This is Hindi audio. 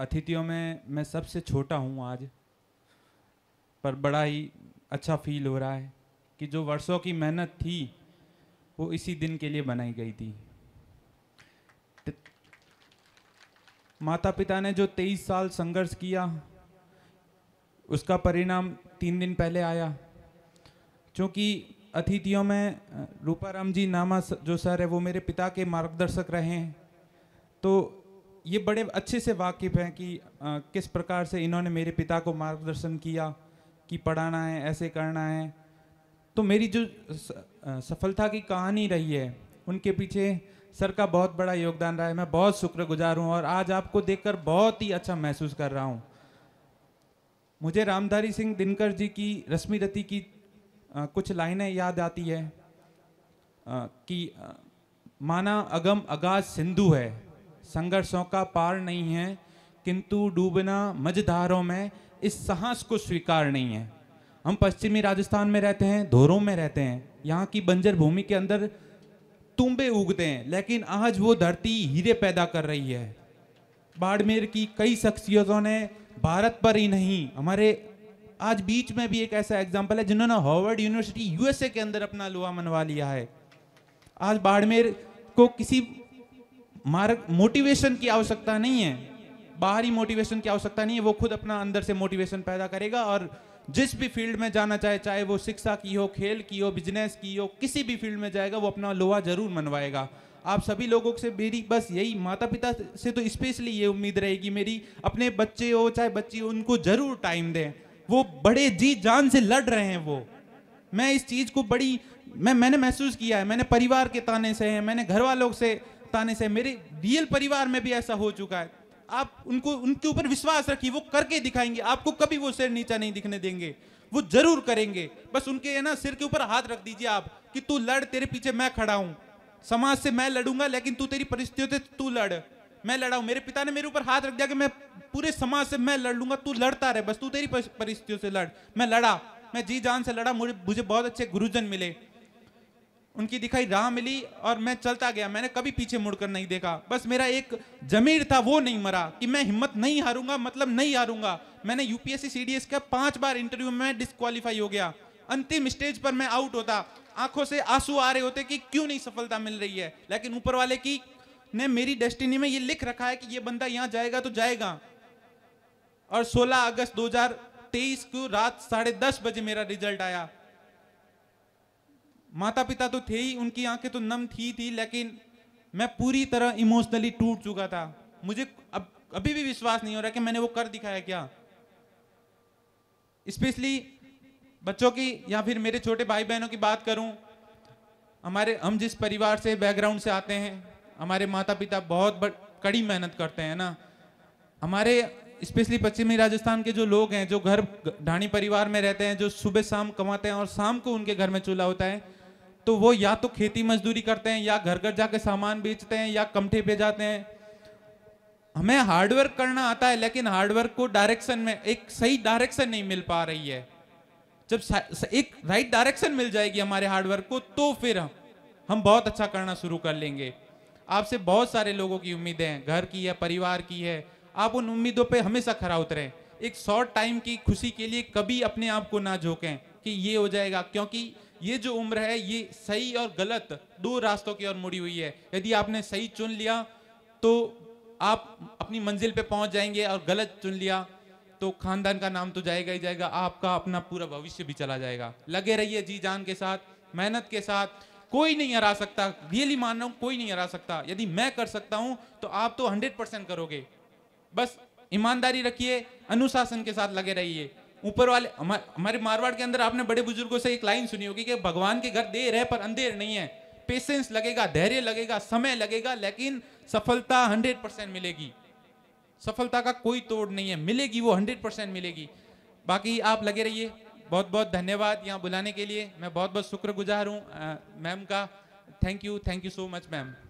अतिथियों में मैं सबसे छोटा हूँ आज पर बड़ा ही अच्छा फील हो रहा है कि जो वर्षों की मेहनत थी वो इसी दिन के लिए बनाई गई थी माता पिता ने जो तेईस साल संघर्ष किया उसका परिणाम तीन दिन पहले आया क्योंकि अतिथियों में रूपाराम जी नामा जो सर है वो मेरे पिता के मार्गदर्शक रहे हैं तो ये बड़े अच्छे से वाकिफ़ हैं कि आ, किस प्रकार से इन्होंने मेरे पिता को मार्गदर्शन किया कि पढ़ाना है ऐसे करना है तो मेरी जो सफलता की कहानी रही है उनके पीछे सर का बहुत बड़ा योगदान रहा है मैं बहुत शुक्रगुजार हूँ और आज आपको देखकर बहुत ही अच्छा महसूस कर रहा हूँ मुझे रामधारी सिंह दिनकर जी की रश्मि रति की आ, कुछ लाइनें याद आती है आ, कि आ, माना अगम अगाज सिंधु है संघर्षों का पार नहीं है किंतु डूबना मझधारों में इस साहस को स्वीकार नहीं है हम पश्चिमी राजस्थान में रहते हैं धोरों में रहते हैं यहाँ की बंजर भूमि के अंदर तुम्बे उगते हैं लेकिन आज वो धरती हीरे पैदा कर रही है बाड़मेर की कई शख्सियतों ने भारत पर ही नहीं हमारे आज बीच में भी एक ऐसा एग्जाम्पल है जिन्होंने हॉवर्ड यूनिवर्सिटी यूएसए के अंदर अपना लोहा मनवा लिया है आज बाड़मेर को किसी मार्ग मोटिवेशन की आवश्यकता नहीं है बाहरी मोटिवेशन की आवश्यकता नहीं है वो खुद अपना अंदर से मोटिवेशन पैदा करेगा और जिस भी फील्ड में जाना चाहे चाहे वो शिक्षा की हो खेल की हो बिजनेस की हो किसी भी फील्ड में जाएगा वो अपना लोहा जरूर मनवाएगा आप सभी लोगों से मेरी बस यही माता पिता से तो स्पेशली ये उम्मीद रहेगी मेरी अपने बच्चे हो चाहे बच्ची हो उनको जरूर टाइम दें वो बड़े जी जान से लड़ रहे हैं वो मैं इस चीज़ को बड़ी मैं मैंने महसूस किया है मैंने परिवार के ताने से है मैंने घर वालों से ताने से मेरे रियल परिवार में भी ऐसा हो चुका है आप उनको उनके ऊपर विश्वास रखिए वो करके दिखाएंगे आपको कभी वो सिर नीचा नहीं दिखने देंगे वो जरूर करेंगे बस उनके है ना सिर के ऊपर हाथ रख दीजिए आप कि तू लड़ तेरे पीछे मैं खड़ा हूं समाज से मैं लड़ूंगा लेकिन तू तेरी परिस्थितियों से तू लड़ मैं लड़ाऊ मेरे पिता ने मेरे ऊपर हाथ रख दिया कि मैं पूरे समाज से मैं लड़ लूंगा तू लड़ता रहे बस तू तेरी परिस्थितियों से लड़ मैं लड़ा मैं जी जान से लड़ा मुझे मुझे बहुत अच्छे गुरुजन मिले उनकी दिखाई राह मिली और मैं चलता गया मैंने कभी पीछे मुड़कर नहीं देखा बस मेरा एक जमीर था वो नहीं मरा कि मैं हिम्मत नहीं हारूंगा मतलब नहीं हारूंगा मैंने यूपीएससी सीडीएस का पांच बार इंटरव्यू में डिस्कालीफाई हो गया अंतिम स्टेज पर मैं आउट होता आंखों से आंसू आ रहे होते कि क्यों नहीं सफलता मिल रही है लेकिन ऊपर वाले की ने मेरी डेस्टिनी में ये लिख रखा है कि ये बंदा यहाँ जाएगा तो जाएगा और 16 अगस्त 2023 को रात साढ़े दस बजे मेरा रिजल्ट आया माता पिता तो थे ही उनकी आंखें तो नम थी थी लेकिन मैं पूरी तरह इमोशनली टूट चुका था मुझे अब अभी भी विश्वास नहीं हो रहा कि मैंने वो कर दिखाया क्या स्पेशली बच्चों की या फिर मेरे छोटे भाई बहनों की बात करूं हमारे हम जिस परिवार से बैकग्राउंड से आते हैं हमारे माता पिता बहुत बड़, कड़ी मेहनत करते हैं ना हमारे स्पेशली पश्चिमी राजस्थान के जो लोग हैं जो घर ढाणी परिवार में रहते हैं जो सुबह शाम कमाते हैं और शाम को उनके घर में चूल्हा होता है तो वो या तो खेती मजदूरी करते हैं या घर घर जाके सामान बेचते हैं या कमठे पे जाते हैं हमें हार्डवर्क करना आता है लेकिन हार्डवर्क को डायरेक्शन में एक सही डायरेक्शन नहीं मिल पा रही है जब एक राइट डायरेक्शन मिल जाएगी हमारे हार्डवर्क को तो फिर हम हम बहुत अच्छा करना शुरू कर लेंगे आपसे बहुत सारे लोगों की उम्मीदें हैं घर की है परिवार की है आप उन उम्मीदों पे हमेशा खरा उतरे एक शॉर्ट टाइम की खुशी के लिए कभी अपने आप को ना झोंकें कि ये हो जाएगा क्योंकि ये जो उम्र है ये सही और गलत दो रास्तों की ओर मुड़ी हुई है यदि आपने सही चुन लिया तो आप अपनी मंजिल पे पहुंच जाएंगे और गलत चुन लिया तो खानदान का नाम तो जाएगा ही जाएगा आपका अपना पूरा भविष्य भी चला जाएगा लगे रहिए जी जान के साथ मेहनत के साथ कोई नहीं हरा सकता रियली मान रहा हूँ कोई नहीं हरा सकता यदि मैं कर सकता हूँ तो आप तो हंड्रेड परसेंट करोगे बस ईमानदारी रखिए अनुशासन के साथ लगे रहिए ऊपर वाले हमारे मारवाड़ के अंदर आपने बड़े बुजुर्गों से एक लाइन सुनी होगी कि भगवान के घर देर है पर अंधेर नहीं है पेशेंस लगेगा धैर्य लगेगा समय लगेगा लेकिन सफलता हंड्रेड परसेंट मिलेगी सफलता का कोई तोड़ नहीं है मिलेगी वो हंड्रेड परसेंट मिलेगी बाकी आप लगे रहिए बहुत बहुत धन्यवाद यहाँ बुलाने के लिए मैं बहुत बहुत शुक्रगुजार हूँ मैम का thank you thank you so much ma'am